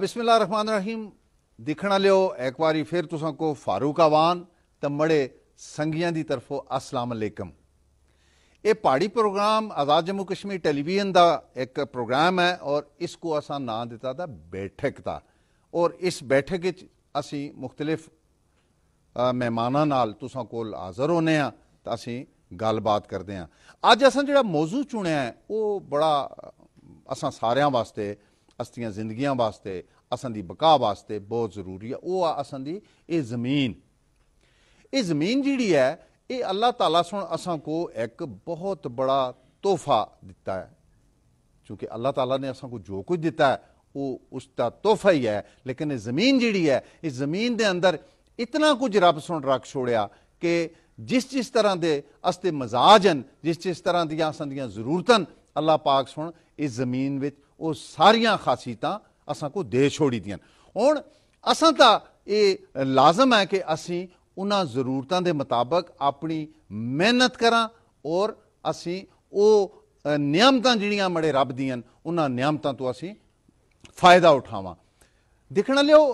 बिस्मिल रहमान रहीम दिखना लो एक बार फिर तुसा को फारूक आवान तो मड़े संघियों की तरफों असलामकम ये पहाड़ी प्रोग्राम आजाद जम्मू कश्मीर टेलीविजन का एक प्रोग्राम है और इसको असा ना दिता था बैठक का और इस बैठक असी मुख्तलिफ मेहमान को हाजिर होने तो असी गलबात करते हैं अज असा जो मौजू चुने वो बड़ा असा सारे वास्ते ਅਸਤੀਆਂ ਜ਼ਿੰਦਗੀਆਂ ਵਾਸਤੇ ਅਸਾਂ ਦੀ ਬਕਾ ਵਾਸਤੇ ਬਹੁਤ ਜ਼ਰੂਰੀ ਹੈ ਉਹ ਆ ਅਸਾਂ ਦੀ ਇਹ ਜ਼ਮੀਨ ਇਹ ਜ਼ਮੀਨ ਜਿਹੜੀ ਹੈ ਇਹ ਅੱਲਾਹ ਤਾਲਾ ਸੁਣ ਅਸਾਂ ਕੋ ਇੱਕ ਬਹੁਤ ਬੜਾ ਤੋਹਫਾ ਦਿੱਤਾ ਹੈ ਕਿਉਂਕਿ ਅੱਲਾਹ ਤਾਲਾ ਨੇ ਅਸਾਂ ਕੋ ਜੋ ਕੁਝ ਦਿੱਤਾ ਹੈ ਉਹ ਉਸ ਦਾ ਤੋਹਫਾ ਹੀ ਹੈ ਲੇਕਿਨ ਇਹ ਜ਼ਮੀਨ ਜਿਹੜੀ ਹੈ ਇਸ ਜ਼ਮੀਨ ਦੇ ਅੰਦਰ ਇਤਨਾ ਕੁਝ ਰੱਬ ਸੁਣ ਰੱਖ ਛੋੜਿਆ ਕਿ ਜਿਸ ਜਿਸ ਤਰ੍ਹਾਂ ਦੇ ਅਸਤੇ ਮਜ਼ਾਜ ਹਨ ਜਿਸ ਜਿਸ ਤਰ੍ਹਾਂ ਦੀਆਂ ਅਸਾਂ ਦੀਆਂ ਜ਼ਰੂਰਤਾਂ ਅੱਲਾਹ ਪਾਕ ਸੁਣ ਇਸ ਜ਼ਮੀਨ ਵਿੱਚ ਉਹ ਸਾਰੀਆਂ ਖਾਸੀਤਾਂ ਅਸਾਂ ਕੋ ਦੇ ਛੋੜੀ ਦੀਆਂ ਹੁਣ ਅਸਾਂ ਤਾਂ ਇਹ ਲਾਜ਼ਮ ਹੈ ਕਿ ਅਸੀਂ ਉਹਨਾਂ ਜ਼ਰੂਰਤਾਂ ਦੇ ਮੁਤਾਬਕ ਆਪਣੀ ਮਿਹਨਤ ਕਰਾਂ ਔਰ ਅਸੀਂ ਉਹ ਨਿਯਮਤਾਂ ਜਿਹੜੀਆਂ ਮੜੇ ਰੱਬ ਦੀਆਂ ਉਹਨਾਂ ਨਿਯਮਤਾਂ ਤੋਂ ਅਸੀਂ ਫਾਇਦਾ ਉਠਾਵਾਂ ਦੇਖਣ ਲਿਓ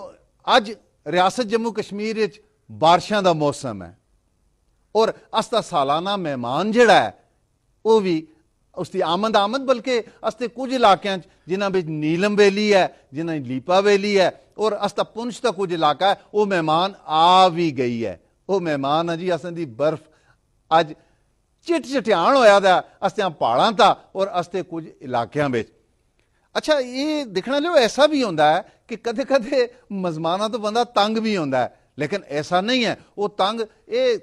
ਅੱਜ ਰਿਆਸਤ ਜੰਮੂ ਕਸ਼ਮੀਰ ਵਿੱਚ بارشਾਂ ਦਾ ਮੌਸਮ ਹੈ ਔਰ ਅਸਤਾ ਸਾਲਾਨਾ ਮਹਿਮਾਨ ਜਿਹੜਾ ਹੈ ਉਹ ਵੀ ਉਸ ਦੀ ਆਮਦ ਆਮਦ ਬਲਕਿ ਅਸਤੇ ਕੁਝ ਇਲਾਕਿਆਂ 'ਚ ਜਿਨ੍ਹਾਂ ਵਿੱਚ ਨੀਲਮ ਵੇਲੀ ਹੈ ਜਿਨ੍ਹਾਂ ਵਿੱਚ ਲੀਪਾ ਵੇਲੀ ਹੈ ਔਰ ਅਸਤਾ ਪੁੰਛ ਦਾ ਕੁਝ ਇਲਾਕਾ ਹੈ ਉਹ ਮਹਿਮਾਨ ਆ ਵੀ ਗਈ ਹੈ ਉਹ ਮਹਿਮਾਨ ਹੈ ਜੀ ਅਸਾਂ ਦੀ ਬਰਫ਼ ਅੱਜ ਚਿੱਟ ਚਟਿਆਣ ਹੋਇਆ ਦਾ ਅਸਤੇ ਪਹਾੜਾਂ ਦਾ ਔਰ ਅਸਤੇ ਕੁਝ ਇਲਾਕਿਆਂ ਵਿੱਚ ਅੱਛਾ ਇਹ ਦੇਖਣਾ ਲਿਓ ਐਸਾ ਵੀ ਹੁੰਦਾ ਹੈ ਕਿ ਕਦੇ ਕਦੇ ਮਜ਼ਮਾਨਾ ਤੋਂ ਬੰਦਾ ਤੰਗ ਵੀ ਹੁੰਦਾ ਹੈ ਲੇਕਿਨ ਐਸਾ ਨਹੀਂ ਹੈ ਉਹ ਤੰਗ ਇਹ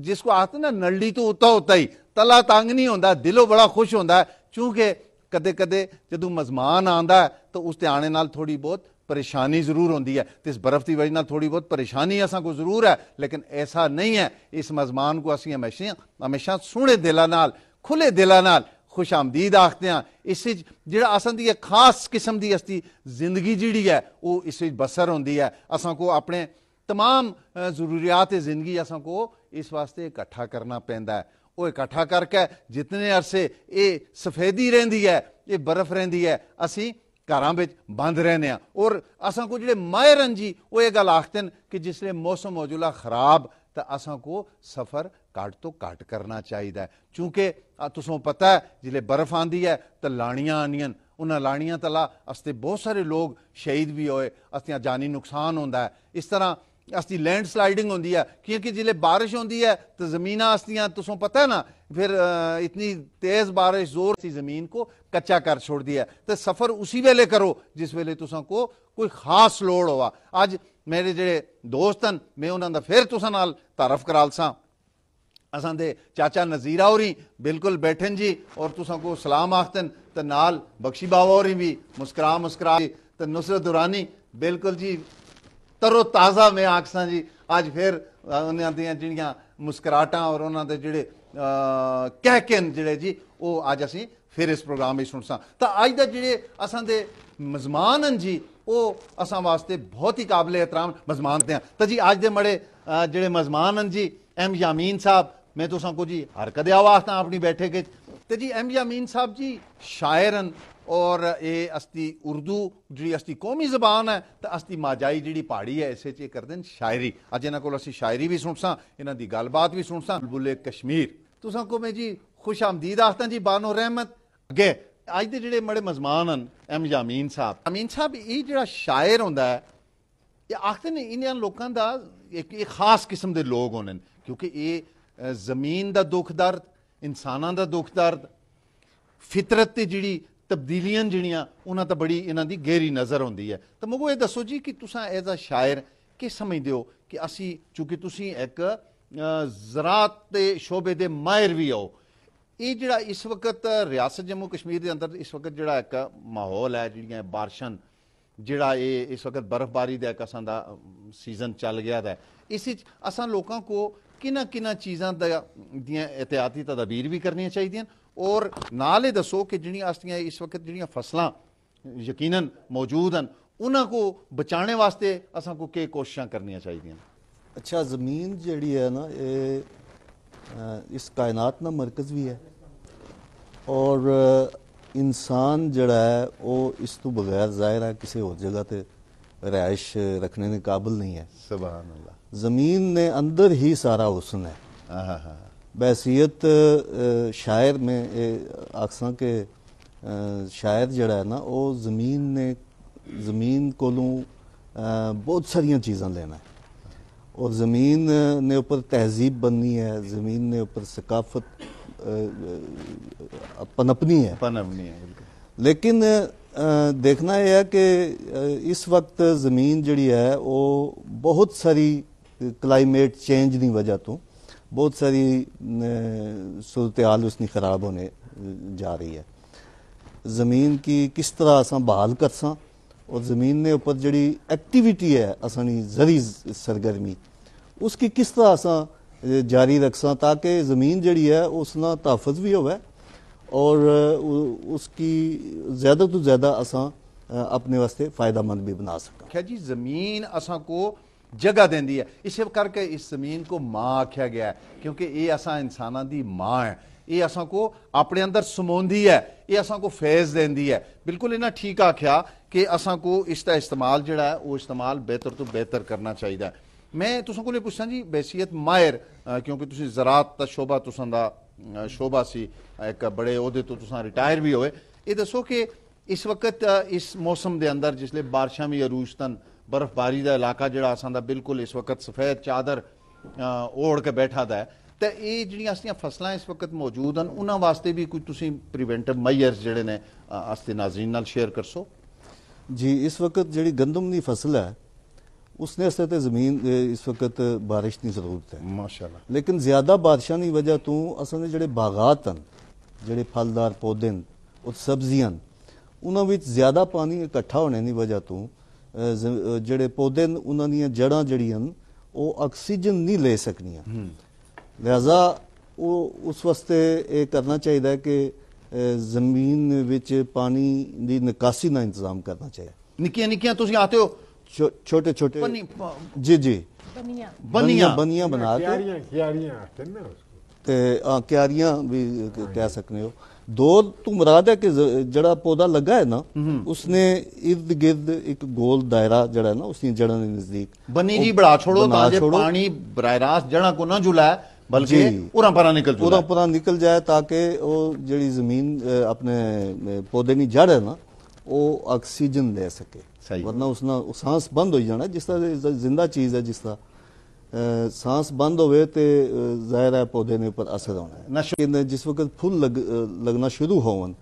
ਜਿਸ ਕੋ ਆਤ ਨਾ ਨਲੜੀ ਤੋਂ ਉਤਾ ਉਤਾ ਹੀ ਤਲਾ ਤੰਗ ਨਹੀਂ ਹੁੰਦਾ ਦਿਲੋਂ ਬੜਾ ਖੁਸ਼ ਹੁੰਦਾ ਕਿਉਂਕਿ ਕਦੇ ਕਦੇ ਜਦੋਂ ਮਜ਼ਮਾਨ ਆਂਦਾ ਤਾਂ ਉਸ ਤੇ ਆਣੇ ਨਾਲ ਥੋੜੀ ਬਹੁਤ ਪਰੇਸ਼ਾਨੀ ਜ਼ਰੂਰ ਹੁੰਦੀ ਹੈ ਤੇ ਇਸ ਬਰਫ਼ ਦੀ ਵਜ੍ਹਾ ਨਾਲ ਥੋੜੀ ਬਹੁਤ ਪਰੇਸ਼ਾਨੀ ਅਸਾਂ ਕੋ ਜ਼ਰੂਰ ਹੈ ਲੇਕਿਨ ਐਸਾ ਨਹੀਂ ਹੈ ਇਸ ਮਜ਼ਮਾਨ ਕੋ ਅਸੀਂ ਹਮੇਸ਼ਾ ਹਮੇਸ਼ਾ ਸੋਹਣੇ ਦਿਲਾਂ ਨਾਲ ਖੁੱਲੇ ਦਿਲਾਂ ਨਾਲ ਖੁਸ਼ ਆਮਦੀਦ ਆਖਦੇ ਆ ਇਸ ਵਿੱਚ ਜਿਹੜਾ ਅਸਾਂ ਦੀ ਇੱਕ ਖਾਸ ਕਿਸਮ ਦੀ ਅਸਤੀ ਜ਼ਿੰਦਗੀ ਜਿਹੜੀ ਹੈ ਉਹ ਇਸ ਵਿੱਚ ਬਸਰ ਹੁੰਦੀ ਹੈ ਅਸਾਂ ਕੋ ਆਪਣੇ तमाम ज़रूरियात ज़िंदगी असां को ਇਸ ਵਾਸਤੇ ਇਕੱਠਾ ਕਰਨਾ ਪੈਂਦਾ ਹੈ ਉਹ ਇਕੱਠਾ ਕਰਕੇ ਜਿੰਨੇ ਅਰਸੇ ਇਹ ਸਫੇਦੀ ਰਹਿੰਦੀ ਹੈ ਇਹ ਬਰਫ਼ ਰਹਿੰਦੀ ਹੈ ਅਸੀਂ ਘਰਾਂ ਵਿੱਚ ਬੰਦ ਰਹਿੰਦੇ ਆ ਔਰ ਅਸਾਂ ਕੋ ਜਿਹੜੇ ਮਾਇਰਨ ਜੀ ਉਹ ਇਹ ਗੱਲ ਆਖਦੇ ਨੇ ਕਿ ਜਿਸਲੇ ਮੌਸਮ ਮੌਜੂਲਾ ਖਰਾਬ ਤਾਂ ਅਸਾਂ ਕੋ ਸਫ਼ਰ ਘੱਟ ਤੋਂ ਘੱਟ ਕਰਨਾ ਚਾਹੀਦਾ ਕਿਉਂਕਿ ਤੁਸੋਂ ਪਤਾ ਹੈ ਜਿਲੇ ਬਰਫ਼ ਆਂਦੀ ਹੈ ਤਾਂ ਲਾਣੀਆਂ ਆਨੀਆਂ ਉਹਨਾਂ ਲਾਣੀਆਂ ਤਲਾ ਅਸਤੇ ਬਹੁਤ ਸਾਰੇ ਲੋਕ ਸ਼ਹੀਦ ਵੀ ਹੋਏ ਅਸਤਿਆਂ ਜਾਨੀ ਨੁਕਸਾਨ ਹੁੰਦਾ ਇਸ ਤਰ੍ਹਾਂ अस्ती लैंड स्लाइडिंग होंगी है क्योंकि जल्द बारिश होंगी है तो जमीन अस्तियाँ तुम पता है ना फिर इतनी तेज़ बारिश जोर सी जमीन को कच्चा कर छोड़ है तो सफ़र उसी वेले करो जिस वेले तुसा को कोई खास लोड़ होवा अज मेरे जे दोस्त हैं मैं उन्होंने फिर तुसा तारफ कराल स असा दे चाचा नजीरा हो बिल्कुल बैठन जी और तुसा को सलाम आखतन तो नाल बख्शी बाबा हो भी मुस्करा मुस्करा तो नुसरत दुरानी बिल्कुल जी ਤਰੋ ਤਾਜ਼ਾ ਮੈਂ ਆਖਸਾਂ ਜੀ ਅੱਜ ਫਿਰ ਉਹਨਾਂ ਦੀਆਂ ਜਿਹੜੀਆਂ ਮੁਸਕਰਾਟਾਂ ਔਰ ਉਹਨਾਂ ਦੇ ਜਿਹੜੇ ਕਹਿ ਕੇ ਜਿਹੜੇ ਜੀ ਉਹ ਅੱਜ ਅਸੀਂ ਫਿਰ ਇਸ ਪ੍ਰੋਗਰਾਮ ਵਿੱਚ ਸੁਣਸਾਂ ਤਾਂ ਅੱਜ ਦਾ ਜਿਹੜੇ ਅਸਾਂ ਦੇ ਮਜ਼ਮਾਨ ਹਨ ਜੀ ਉਹ ਅਸਾਂ ਵਾਸਤੇ ਬਹੁਤ ਹੀ ਕਾਬਲੇ ਇਤਰਾਮ ਮਜ਼ਮਾਨ ਤੇ ਆ ਤਾਂ ਜੀ ਅੱਜ ਦੇ ਮੜੇ ਜਿਹੜੇ ਮਜ਼ਮਾਨ ਹਨ ਜੀ ਐਮ ਯਾਮੀਨ ਸਾਹਿਬ ਮੈਂ ਤੁਸਾਂ ਕੋ ਜੀ ਹਰ ਕਦੇ ਆਵਾਜ਼ ਤਾਂ ਆਪਣੀ ਬੈਠੇ ਕੇ ਤੇ ਜੀ ਐਮ ਯਾਮੀਨ ਸਾਹਿਬ ਜੀ ਸ਼ਾਇਰ ਹਨ ਔਰ ਇਹ ਅਸਤੀ ਉਰਦੂ ਜਿਹੜੀ ਅਸਤੀ ਕੌਮੀ ਜ਼ਬਾਨ ਹੈ ਤਾਂ ਅਸਤੀ ਮਾਜਾਈ ਜਿਹੜੀ ਪਹਾੜੀ ਹੈ ਇਸੇ 'ਚ ਇਹ ਕਰਦੇ ਨੇ ਸ਼ਾਇਰੀ ਅੱਜ ਇਹਨਾਂ ਕੋਲ ਅਸੀਂ ਸ਼ਾਇਰੀ ਵੀ ਸੁਣਸਾਂ ਇਹਨਾਂ ਦੀ ਗੱਲਬਾਤ ਵੀ ਸੁਣਸਾਂ ਬੁਲਬੁਲੇ ਕਸ਼ਮੀਰ ਤੁਸਾਂ ਕੋ ਮੈਂ ਜੀ ਖੁਸ਼ ਆਮਦੀਦ ਆਖਦਾ ਜੀ ਬਾਨੋ ਰਹਿਮਤ ਅੱਗੇ ਅੱਜ ਦੇ ਜਿਹੜੇ ਮੜੇ ਮਜ਼ਮਾਨ ਹਨ ਐਮ ਜਾਮੀਨ ਸਾਹਿਬ ਅਮੀਨ ਸਾਹਿਬ ਇਹ ਜਿਹੜਾ ਸ਼ਾਇਰ ਹੁੰਦਾ ਹੈ ਇਹ ਆਖਦੇ ਨੇ ਇਹਨਾਂ ਲੋਕਾਂ ਦਾ ਇੱਕ ਇੱਕ ਖਾਸ ਕਿਸਮ ਦੇ ਲੋਕ ਹੋਣ ਕਿਉਂਕਿ ਇਹ ਜ਼ਮੀਨ ਦਾ ਦੁੱਖ ਦਰਦ ਇਨਸਾਨਾਂ ਦਾ ਦੁੱਖ ਦਰਦ ਫਿਤਰਤ ਤੇ ਜਿਹੜੀ ਤਬਦੀਲੀਆਂ ਜਿਹੜੀਆਂ ਉਹਨਾਂ ਤਾਂ ਬੜੀ ਇਹਨਾਂ ਦੀ ਗਹਿਰੀ ਨਜ਼ਰ ਹੁੰਦੀ ਹੈ ਤਾਂ ਮੈਨੂੰ ਇਹ ਦੱਸੋ ਜੀ ਕਿ ਤੁਸੀਂ ਐਜ਼ ਅ ਸ਼ਾਇਰ ਕੀ ਸਮਝਦੇ ਹੋ ਕਿ ਅਸੀਂ ਕਿਉਂਕਿ ਤੁਸੀਂ ਇੱਕ ਜ਼ਰਾਤ ਦੇ ਸ਼ੋਬੇ ਦੇ ਮਾਹਿਰ ਵੀ ਹੋ ਇਹ ਜਿਹੜਾ ਇਸ ਵਕਤ ਰਿਆਸਤ ਜੰਮੂ ਕਸ਼ਮੀਰ ਦੇ ਅੰਦਰ ਇਸ ਵਕਤ ਜਿਹੜਾ ਇੱਕ ਮਾਹੌਲ ਹੈ ਜਿਹੜੀਆਂ ਬਾਰਿਸ਼ਾਂ ਜਿਹੜਾ ਇਹ ਇਸ ਵਕਤ ਬਰਫ਼ਬਾਰੀ ਦਾ ਇੱਕ ਅਸਾਂ ਦਾ ਸੀਜ਼ਨ ਚੱਲ ਗਿਆ ਹੈ ਇਸ ਵਿੱਚ ਅਸਾਂ ਲੋਕਾਂ ਕੋ ਕਿਨਾਂ ਕਿਨਾਂ ਚੀਜ਼ਾਂ ਦੀਆਂ ਇਤਿਆਤੀ ਤਦਬੀਰ ਵੀ ਕਰਨੀਆਂ ਚਾਹੀਦੀਆਂ और नाल दसो कि जड़ी अस्तियाँ इस वक्त जो फसल यकीन मौजूद हैं उन्होंने को बचाने वास्ते असा को कोशिशा करनी चाहिए अच्छा जमीन जड़ी है ना ये इस कायनात ना मरकज भी है और इंसान जड़ा है वह इस तू बगैर जाहिर है किसी और जगह पर रहायश रखने के काबिल नहीं है सुबह जमीन ने अंदर ही सारा हुसन है बैसीयत शायर में आखसा के शायर जड़ा है ना वो जमीन ने जमीन कोलों बहुत सारिया चीज़ा लेना है और ज़मीन ने उपर तहजीब बननी है ज़मीन ने उपर सकाफत पनपनी है पनपनी है लेकिन देखना यह है कि इस वक्त ज़मीन जड़ी है वो बहुत सारी क्लाइमेट चेंज की वजह तो बहुत सारी सूरत हाल उसकी ख़राब होने जा रही है ज़मीन की किस तरह अस बहाल करसा और ज़मीन के उपर जी एक्टिविटी है असानी जरी सरगर्मी उसकी किस तरह अस जारी रखसा ताकि ज़मीन जड़ी है उसना तहफज भी होवे और उसकी ज़्यादा तो ज़्यादा असा अपने वास्ते फ़ायदा मंद भी बना सकें जी ज़मीन असा को जगह देती है इस करके इस जमीन को माँ आख्या गया है क्योंकि ये असा इंसान की माँ है ये असा को अपने अंदर समोदी है ये असा को फेज देती है बिल्कुल इन्हें ठीक आख्या कि असा को इसका इस्तेमाल जोड़ा है वो इस्तेमाल बेहतर तो बेहतर करना चाहिए मैं तुम को पूछा जी बैसीयत माहिर क्योंकि तुम जरात का शोभा तुसा शोभा सी एक बड़े अहदे तो रिटायर भी हो दसो कि इस वक्त इस मौसम के अंदर जिसल बारिशा भी अरूज ਬਰਫ਼ਬਾਰੀ ਦਾ ਇਲਾਕਾ ਜਿਹੜਾ ਅਸਾਂ ਦਾ ਬਿਲਕੁਲ ਇਸ ਵਕਤ ਸਫੈਦ ਚਾਦਰ ਓੜ ਕੇ ਬੈਠਾ ਦਾ ਤੇ ਇਹ ਜਿਹੜੀਆਂ ਅਸਲੀਆਂ ਫਸਲਾਂ ਇਸ ਵਕਤ ਮੌਜੂਦ ਹਨ ਉਹਨਾਂ ਵਾਸਤੇ ਵੀ ਕੋਈ ਤੁਸੀਂ ਪ੍ਰੀਵੈਂਟਿਵ ਮੈਜਰਸ ਜਿਹੜੇ ਨੇ ਆਸਤੇ ਨਾਜ਼ਰੀਨ ਨਾਲ ਸ਼ੇਅਰ ਕਰਸੋ ਜੀ ਇਸ ਵਕਤ ਜਿਹੜੀ ਗੰਦਮ ਦੀ ਫਸਲ ਹੈ ਉਸਨੇ ਅਸਤੇ ਤੇ ਜ਼ਮੀਨ ਇਸ ਵਕਤ بارش ਦੀ ਜ਼ਰੂਰਤ ਹੈ ਮਾਸ਼ਾਅੱਲਾ ਲੇਕਿਨ ਜ਼ਿਆਦਾ ਬਾਦਸ਼ਾਹ ਦੀ ਵਜ੍ਹਾ ਤੋਂ ਅਸਾਂ ਦੇ ਜਿਹੜੇ ਬਾਗਾਤ ਹਨ ਜਿਹੜੇ ਫਲਦਾਰ ਪੌਦੇ ਹਨ ਉਹ ਸਬਜ਼ੀਆਂ ਉਹਨਾਂ ਵਿੱਚ ਜ਼ਿਆਦਾ ਪਾਣੀ ਇਕੱਠਾ ਹੋਣੇ ਦੀ ਵਜ੍ਹਾ ਤੋਂ ਜਿਹੜੇ ਪੌਦੇ ਉਹਨਾਂ ਦੀਆਂ ਜੜਾਂ ਜਿਹੜੀਆਂ ਉਹ ਆਕਸੀਜਨ ਨਹੀਂ ਲੈ ਸਕਣੀਆਂ ਲਿਆਜ਼ਾ ਉਹ ਉਸ ਵਾਸਤੇ ਇਹ ਕਰਨਾ ਚਾਹੀਦਾ ਕਿ ਜ਼ਮੀਨ ਵਿੱਚ ਪਾਣੀ ਦੀ ਨਿਕਾਸੀ ਦਾ ਇੰਤਜ਼ਾਮ ਕਰਨਾ ਚਾਹੀਦਾ ਨਿੱਕੀਆਂ ਨਿੱਕੀਆਂ ਤੁਸੀਂ ਆਤੇ ਹੋ ਛੋਟੇ ਛੋਟੇ ਜੀ ਜੀ ਬਨੀਆਂ ਬਨੀਆਂ ਬਨੀਆਂ ਬਣਾ ਕੇ ਕਿਆਰੀਆਂ ਕਿਆਰੀਆਂ ਤੇ ਆ ਕਿਆਰੀਆਂ ਵੀ ਕਹਿ ਸਕਨੇ ਹੋ ਦੋ ਤੂੰ ਮਰਾਦ ਹੈ ਕਿ ਜਿਹੜਾ ਪੌਦਾ ਲੱਗਾ ਹੈ ਨਾ ਉਸਨੇ ird gird ਇੱਕ ਗੋਲ ਦਾਇਰਾ ਜਿਹੜਾ ਹੈ ਨਾ ਉਸਦੀ ਜੜਾਂ ਦੇ ਨਜ਼ਦੀਕ ਬਣੀ ਜੀ ਬੜਾ ਛੋੜੋ ਤਾਂ ਜੇ ਪਾਣੀ ਬਰਾਇਰਾਸ ਜਣਾ ਕੋ ਨਾ ਜੁਲਾਏ ਬਲਕਿ ਉਰਾਂ ਪਰਾਂ ਨਿਕਲ ਜੂ ਉਰਾਂ ਪਰਾਂ ਨਿਕਲ ਜਾਏ ਤਾਂ ਕਿ ਉਹ ਜਿਹੜੀ ਜ਼ਮੀਨ ਆਪਣੇ ਪੌਦੇ ਨਹੀਂ ਜੜ ਹੈ ਨਾ ਉਹ ਆਕਸੀਜਨ ਦੇ ਸਕੇ ਸਹੀ ਵਰਨਾ ਉਸਨਾ ਸਾਹਸ ਬੰਦ ਹੋ ਜਾਣਾ ਜਿਸ ਦਾ ਜ਼ਿੰਦਾ ਚੀਜ਼ ਹੈ ਜਿਸ ਦਾ ਸਾਹ ਬੰਦ ਹੋਵੇ ਤੇ ਜ਼ਾਹਿਰ ਹੈ ਪੌਦੇ ਦੇ ਉੱਪਰ ਅਸਰ ਆਉਣਾ ਹੈ ਜਿਸ ਵਕਤ ਫੁੱਲ ਲੱਗਣਾ ਸ਼ੁਰੂ ਹੋਵਨ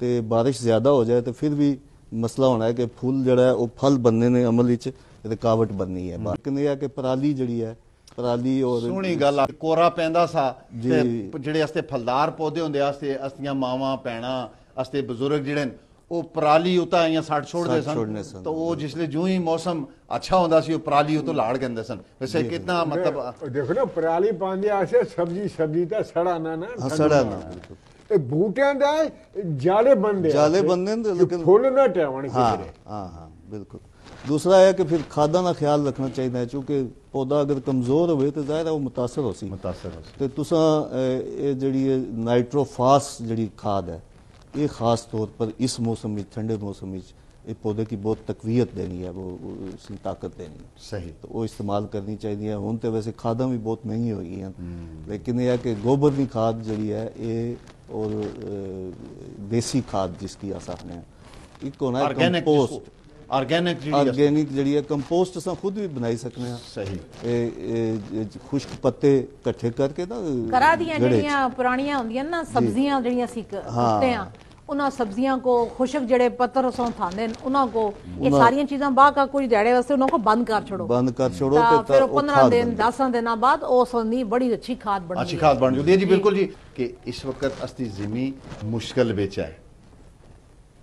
ਤੇ بارش ਜ਼ਿਆਦਾ ਹੋ ਜਾਏ ਤੇ ਫਿਰ ਵੀ ਮਸਲਾ ਹੋਣਾ ਹੈ ਕਿ ਫੁੱਲ ਜਿਹੜਾ ਹੈ ਉਹ ਫਲ ਬੰਨੇ ਨੇ ਅਮਲ ਵਿੱਚ ਰਕਾਵਟ ਬੰਨੀ ਹੈ ਬਾਕੀ ਇਹ ਹੈ ਕਿ ਪਰਾਲੀ ਜਿਹੜੀ ਹੈ ਪਰਾਲੀ ਔਰ ਸੋਹਣੀ ਗੱਲ ਆ ਕੋਰਾ ਪੈਂਦਾ ਸਾ ਤੇ ਜਿਹੜੇ ਅਸਤੇ ਫਲਦਾਰ ਪੌਦੇ ਹੁੰਦੇ ਆ ਅਸਤੀਆਂ ਮਾਵਾਂ ਪੈਣਾ ਅਸਤੇ ਬਜ਼ੁਰਗ ਜਿਹੜੇ ਉਹ ਪਰਾਲੀ ਉਤਾ ਆਈਆਂ ਸੜ ਛੋੜਦੇ ਸਨ ਤਾਂ ਉਹ ਜਿਸਲੇ ਜੂ ਹੀ ਮੌਸਮ ਅੱਛਾ ਹੁੰਦਾ ਸੀ ਉਹ ਪਰਾਲੀ ਉਤੋਂ ਲਾੜ ਕਹਿੰਦੇ ਸਨ ਵੈਸੇ ਕਿੰਨਾ ਮਤਲਬ ਦੇਖੋ ਨਾ ਪਰਾਲੀ ਪਾਉਂਦੇ ਆਸੇ ਸਬਜੀ ਸਬਜੀ ਤਾਂ ਸੜਾ ਨਾ ਨਾ ਸੜਾ ਨਾ ਬੂਟਿਆਂ ਦਾ ਜਾਲੇ ਬੰਦੇ ਜਾਲੇ ਬੰਦੇ ਨੇ ਲੇਕਿਨ ਫੁੱਲ ਨਾ ਟਾਵਣ ਕਿਤੇ ਹਾਂ ਹਾਂ ਬਿਲਕੁਲ ਦੂਸਰਾ ਹੈ ਕਿ ਫਿਰ ਖਾਦਾਂ ਦਾ ਖਿਆਲ ਰੱਖਣਾ ਚਾਹੀਦਾ ਹੈ ਕਿਉਂਕਿ ਪੌਦਾ ਅਗਰ ਕਮਜ਼ੋਰ ਹੋਵੇ ਤਾਂ ਜ਼ਾਹਿਰ ਹੈ ਉਹ متاثر ਹੋ ਸੀ متاثر ਹੋ ਸੀ ਤੇ ਤੁਸੀਂ ਇਹ ਜਿਹੜੀ ਨਾਈਟ੍ਰੋਫਾਸ ਜਿਹੜੀ ਖਾਦ ਹੈ ਇਹ ਖਾਸ ਤੌਰ ਪਰ ਇਸ ਮੌਸਮ ਵਿੱਚ ਠੰਡੇ ਮੌਸਮ ਵਿੱਚ ਇਹ ਪੌਦੇ ਕੀ ਬਹੁਤ ਤਕਵੀਅਤ ਦੇਣੀ ਹੈ ਉਹ ਉਸ ਤਾਕਤ ਦੇਣੀ ਸਹੀ ਤਾਂ ਉਹ ਇਸਤੇਮਾਲ ਕਰਨੀ ਚਾਹੀਦੀ ਹੈ ਹੁਣ ਤੇ ਵੈਸੇ ਖਾਦਾਂ ਵੀ ਬਹੁਤ ਮਹਿੰਗੀ ਹੋ ਗਈਆਂ ਲੇਕਿਨ ਇਹ ਹੈ ਕਿ ਗੋਬਰ ਦੀ ਖਾਦ ਜਿਹੜੀ ਹੈ ਇਹ ਔਰ ਦੇਸੀ ਖਾਦ ਜਿਸ ਦੀ ਆਸਾਨ ਹੈ ਇੱਕ ਹੋਣਾ ਕੰਪੋਸਟ ਆਰਗੇਨਿਕ ਜਿਹੜੀ ਆਰਗੇਨਿਕ ਜਿਹੜੀ ਹੈ ਕੰਪੋਸਟ ਅਸਾਂ ਖੁਦ ਵੀ ਬਣਾਈ ਸਕਨੇ ਆ ਸਹੀ ਇਹ ਖੁਸ਼ਕ ਪੱਤੇ ਇਕੱਠੇ ਕਰਕੇ ਤਾਂ ਕਰਾ ਦੀਆਂ ਜਿਹੜੀਆਂ ਪੁਰਾਣੀਆਂ ਹੁੰਦੀਆਂ ਨਾ ਸਬਜ਼ੀਆਂ ਜਿਹੜੀਆਂ ਸੀ ਕੁੱਤੇ ਆ ਉਹਨਾਂ ਸਬਜ਼ੀਆਂ ਕੋ ਖੁਸ਼ਕ ਜਿਹੜੇ ਪੱਤਰ ਸੋਂ ਥਾਂਦੇ ਨੇ ਉਹਨਾਂ ਕੋ ਇਹ ਸਾਰੀਆਂ ਚੀਜ਼ਾਂ ਬਾਹਰ ਕਾ ਕੁਝ ਡੜੇ ਵਾਸਤੇ ਉਹਨਾਂ ਕੋ ਬੰਦ ਕਰ ਛੋੜੋ ਬੰਦ ਕਰ ਛੋੜੋ ਤੇ ਫਿਰ 15 ਦਿਨ 10 ਦਿਨਾਂ ਬਾਅਦ ਉਹ ਸੋਨੀ ਬੜੀ ਅੱਛੀ ਖਾਦ ਬਣ ਅੱਛੀ ਖਾਦ ਬਣ ਜੂਦੀ ਹੈ ਜੀ ਬਿਲਕੁਲ ਜੀ ਕਿ ਇਸ ਵਕਤ ਅਸਤੀ ਜ਼ਮੀ ਮੁਸ਼ਕਲ ਵਿੱਚ ਹੈ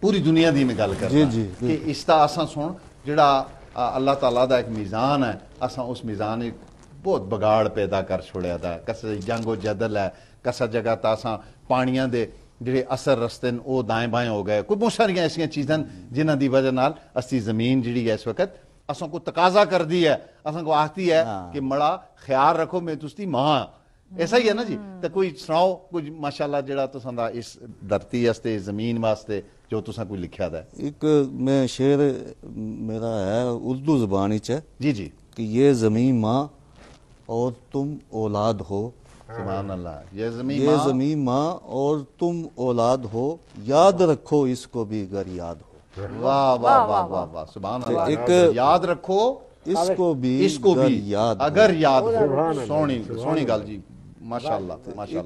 ਪੂਰੀ ਦੁਨੀਆ ਦੀ ਮੈਂ ਗੱਲ ਕਰਦਾ ਕਿ ਇਸ ਦਾ ਅਸਾਂ ਸੁਣ ਜਿਹੜਾ ਅੱਲਾਹ ਤਾਲਾ ਦਾ ਇੱਕ ਮੀਜ਼ਾਨ ਹੈ ਅਸਾਂ ਉਸ ਮੀਜ਼ਾਨ ਵਿੱਚ ਬਹੁਤ ਬਗਾੜ ਪੈਦਾ ਕਰ ਛੋੜਿਆ ਦਾ ਕਸ ਜੰਗੋ ਜਦਲ ਹੈ ਕਸ ਜਗਾ ਤਾਂ ਅਸਾਂ ਪਾਣੀਆਂ ਦੇ ਜਿਹੜੇ ਅਸਰ ਰਸਤੇ ਨੇ ਉਹ ਦਾਏ ਬਾਏ ਹੋ ਗਏ ਕੋਈ ਬਹੁਤ ਸਾਰੀਆਂ ਐਸੀਆਂ ਚੀਜ਼ਾਂ ਜਿਨ੍ਹਾਂ ਦੀ ਵਜ੍ਹਾ ਨਾਲ ਅਸੀਂ ਜ਼ਮੀਨ ਜਿਹੜੀ ਹੈ ਇਸ ਵਕਤ ਅਸਾਂ ਕੋ ਤਕਾਜ਼ਾ ਕਰਦੀ ਹੈ ਅਸਾਂ ਕੋ ਆਖਦੀ ਹੈ ਕਿ ਮੜਾ ਖਿਆਲ ਰੱਖੋ ਮੈਂ ਤੁਸਤੀ ਮਾਂ ਐਸਾ ਹੀ ਹੈ ਨਾ ਜੀ ਤਾਂ ਕੋਈ ਸੁਣਾਓ ਕੁਝ ਮਾਸ਼ਾਅੱਲਾ ਜਿਹੜਾ ਤੁਸਾਂ ਦਾ ਇਸ ਧਰਤੀ ਵਾਸਤੇ ਜ਼ਮੀਨ ਵਾਸਤੇ ਜੋ ਤੁਸੀਂ ਕੋਈ ਲਿਖਿਆ ਦਾ ਇੱਕ ਮੈਂ ਸ਼ੇਰ ਮੇਰਾ ਹੈ ਉਰਦੂ ਜ਼ਬਾਨ ਵਿੱਚ ਹੈ ਜੀ ਜੀ ਕਿ ਇਹ ਜ਼ਮੀਨ ਮਾਂ और तुम औलाद हो सुभान अल्लाह ये जमी ये जमी माँ और तुम औलाद हो याद रखो इसको भी अगर याद हो वाह वाह वाह वाह वाह सुभान अल्लाह एक याद रखो इसको भी इसको भी याद अगर याद हो सोहनी सोहनी गल जी माशाल्लाह माशाल्लाह